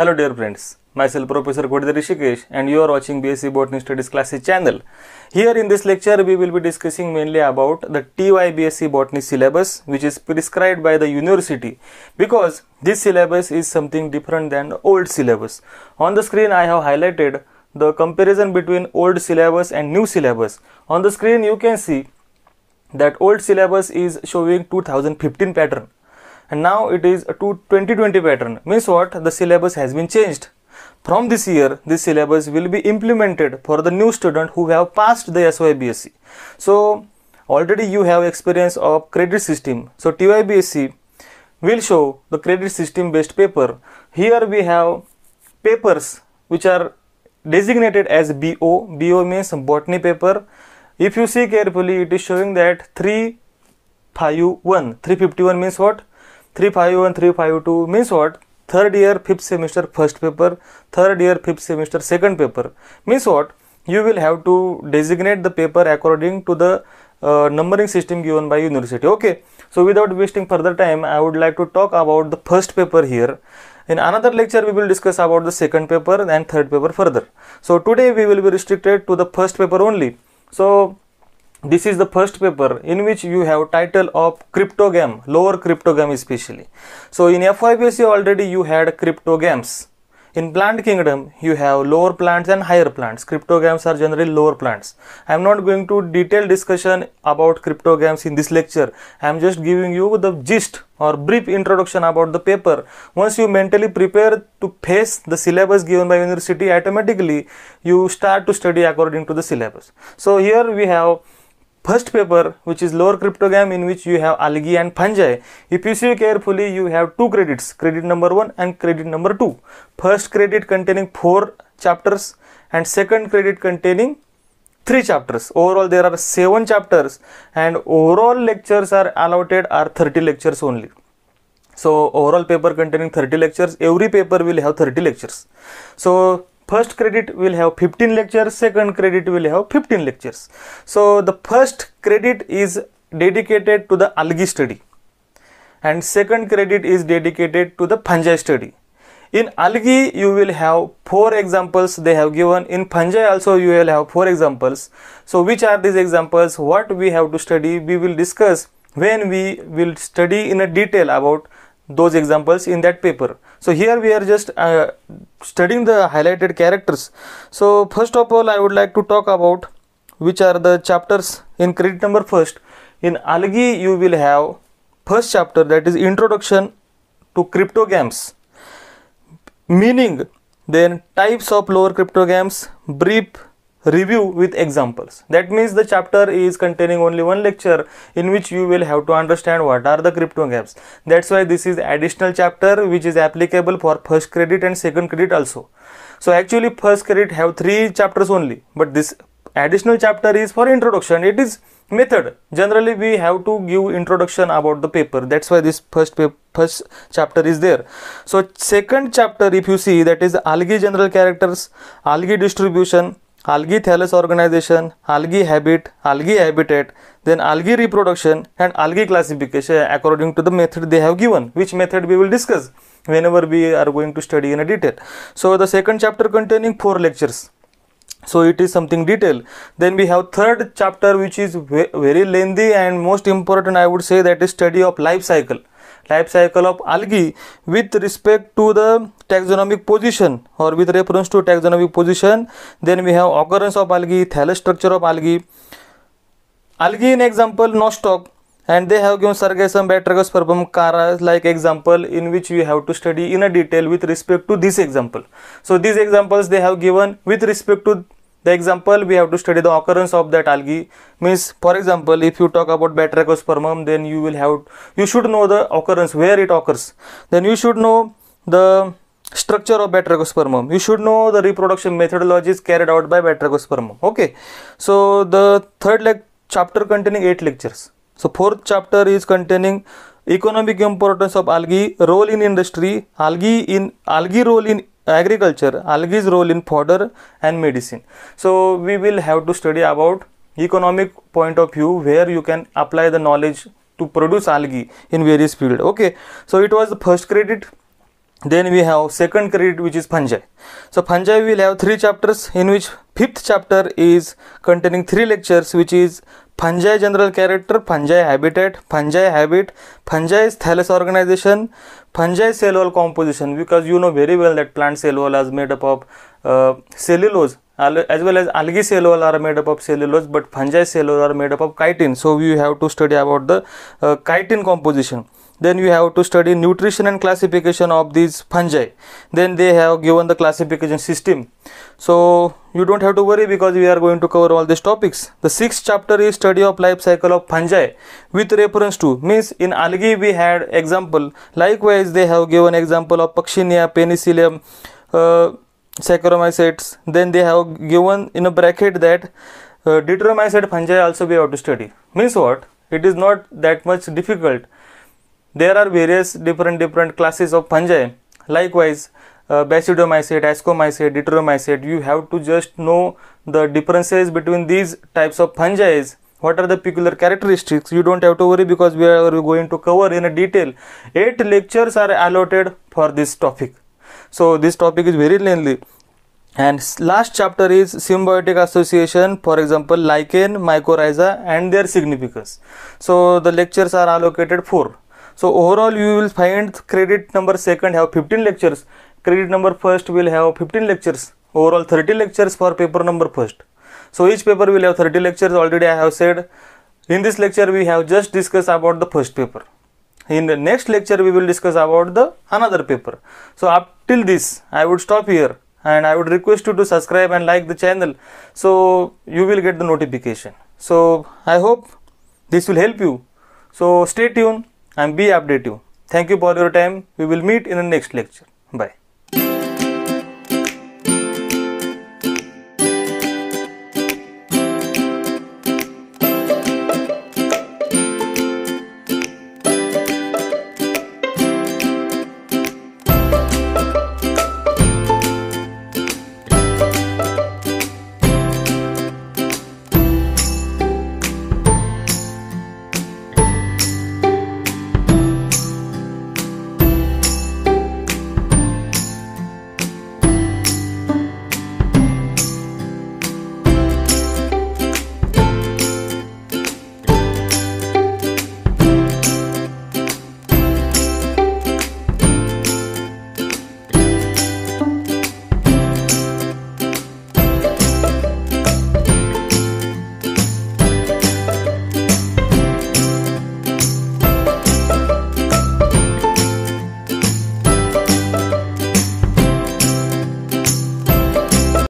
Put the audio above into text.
Hello dear friends, myself Professor Kodidari Rishikesh and you are watching BSc Botany Studies Classes channel. Here in this lecture we will be discussing mainly about the TYBSc Botany syllabus which is prescribed by the university because this syllabus is something different than the old syllabus. On the screen I have highlighted the comparison between old syllabus and new syllabus. On the screen you can see that old syllabus is showing 2015 pattern and now it is a 2020 pattern means what the syllabus has been changed from this year this syllabus will be implemented for the new student who have passed the SYBSc so already you have experience of credit system so TYBSc will show the credit system based paper here we have papers which are designated as BO BO means botany paper if you see carefully it is showing that 351 351 means what 351 and 352 means what third year fifth semester first paper third year fifth semester second paper means what you will have to designate the paper according to the uh, numbering system given by university okay so without wasting further time i would like to talk about the first paper here in another lecture we will discuss about the second paper and third paper further so today we will be restricted to the first paper only so this is the first paper in which you have title of cryptogam lower cryptogam especially so in fypsc already you had cryptogams in plant kingdom you have lower plants and higher plants cryptogams are generally lower plants i am not going to detail discussion about cryptogams in this lecture i am just giving you the gist or brief introduction about the paper once you mentally prepare to face the syllabus given by university automatically you start to study according to the syllabus so here we have first paper which is lower cryptogam in which you have algae and fungi if you see carefully you have two credits credit number 1 and credit number 2 first credit containing four chapters and second credit containing three chapters overall there are seven chapters and overall lectures are allotted are 30 lectures only so overall paper containing 30 lectures every paper will have 30 lectures so first credit will have 15 lectures second credit will have 15 lectures so the first credit is dedicated to the algae study and second credit is dedicated to the fungi study in algae you will have four examples they have given in fungi also you will have four examples so which are these examples what we have to study we will discuss when we will study in a detail about those examples in that paper so here we are just uh, studying the highlighted characters so first of all i would like to talk about which are the chapters in credit number first in algae you will have first chapter that is introduction to cryptograms, meaning then types of lower cryptograms, brief review with examples that means the chapter is containing only one lecture in which you will have to understand what are the crypto gaps that's why this is additional chapter which is applicable for first credit and second credit also so actually first credit have three chapters only but this additional chapter is for introduction it is method generally we have to give introduction about the paper that's why this first paper, first chapter is there so second chapter if you see that is algae general characters algae distribution algae thallus organization, algae habit, algae habitat, then algae reproduction and algae classification according to the method they have given, which method we will discuss whenever we are going to study in a detail. So the second chapter containing four lectures. So it is something detailed. Then we have third chapter which is very lengthy and most important I would say that is study of life cycle life cycle of algae with respect to the taxonomic position or with reference to taxonomic position then we have occurrence of algae thallus structure of algae algae in example nostoc and they have given sargassum batragus perbum caras like example in which we have to study in a detail with respect to this example so these examples they have given with respect to the example we have to study the occurrence of that algae means for example if you talk about batrachospermum then you will have you should know the occurrence where it occurs then you should know the structure of batrachospermum you should know the reproduction methodologies carried out by batrachospermum okay so the third leg chapter containing eight lectures so fourth chapter is containing economic importance of algae role in industry algae in algae role in agriculture algae's role in fodder and medicine so we will have to study about economic point of view where you can apply the knowledge to produce algae in various field okay so it was the first credit then we have second credit which is fungi so fungi will have three chapters in which fifth chapter is containing three lectures which is fungi general character fungi habitat fungi habit fungi thallus organization fungi cell wall composition because you know very well that plant cell wall is made up of uh, cellulose as well as algae cell wall are made up of cellulose but fungi cell wall are made up of chitin so you have to study about the uh, chitin composition then you have to study nutrition and classification of these fungi then they have given the classification system so you don't have to worry because we are going to cover all these topics. The sixth chapter is study of life cycle of fungi with reference to means in algae we had example. Likewise, they have given example of Pakshinia, Penicillium, uh, Saccharomycetes. Then they have given in a bracket that uh, Deuteromycete fungi also we have to study. Means what? It is not that much difficult. There are various different different classes of fungi. Likewise, uh, basidiomycete, ascomycete, deuteromycete. You have to just know the differences between these types of fungi. What are the peculiar characteristics? You don't have to worry because we are going to cover in a detail. Eight lectures are allotted for this topic. So this topic is very lengthy. And last chapter is symbiotic association, for example, lichen, mycorrhiza, and their significance. So the lectures are allocated four. So overall, you will find credit number second have 15 lectures credit number first will have 15 lectures overall 30 lectures for paper number first so each paper will have 30 lectures already i have said in this lecture we have just discussed about the first paper in the next lecture we will discuss about the another paper so up till this i would stop here and i would request you to subscribe and like the channel so you will get the notification so i hope this will help you so stay tuned and be updated thank you for your time we will meet in the next lecture bye